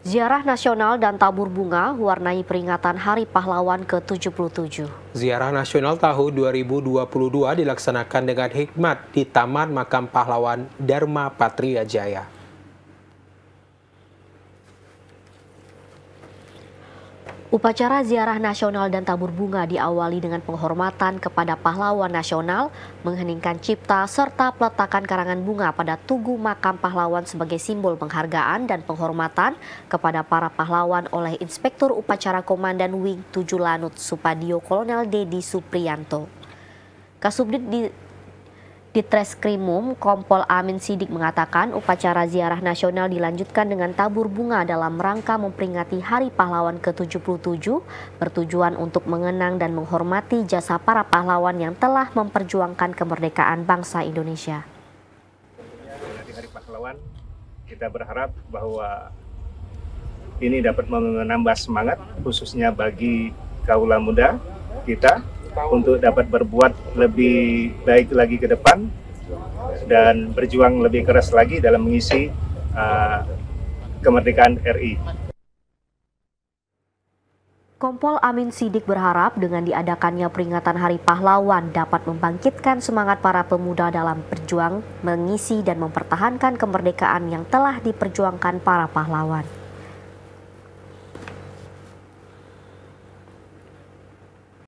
Ziarah nasional dan tabur bunga warnai peringatan Hari Pahlawan ke-77. Ziarah nasional tahun 2022 dilaksanakan dengan hikmat di Taman Makam Pahlawan Dharma Patria Jaya. Upacara ziarah nasional dan tabur bunga diawali dengan penghormatan kepada pahlawan nasional, mengheningkan cipta, serta peletakan karangan bunga pada tugu makam pahlawan sebagai simbol penghargaan dan penghormatan kepada para pahlawan oleh Inspektur Upacara Komandan Wing 7 Lanut Supadio Kolonel Dedi Supriyanto. Kasubdit di di Treskrimum, Kompol Amin Sidik mengatakan upacara ziarah nasional dilanjutkan dengan tabur bunga dalam rangka memperingati Hari Pahlawan ke-77 bertujuan untuk mengenang dan menghormati jasa para pahlawan yang telah memperjuangkan kemerdekaan bangsa Indonesia. Di Hari Pahlawan, kita berharap bahwa ini dapat menambah semangat khususnya bagi kaula muda kita untuk dapat berbuat lebih baik lagi ke depan dan berjuang lebih keras lagi dalam mengisi uh, kemerdekaan RI. Kompol Amin Sidik berharap dengan diadakannya peringatan Hari Pahlawan dapat membangkitkan semangat para pemuda dalam berjuang, mengisi dan mempertahankan kemerdekaan yang telah diperjuangkan para pahlawan.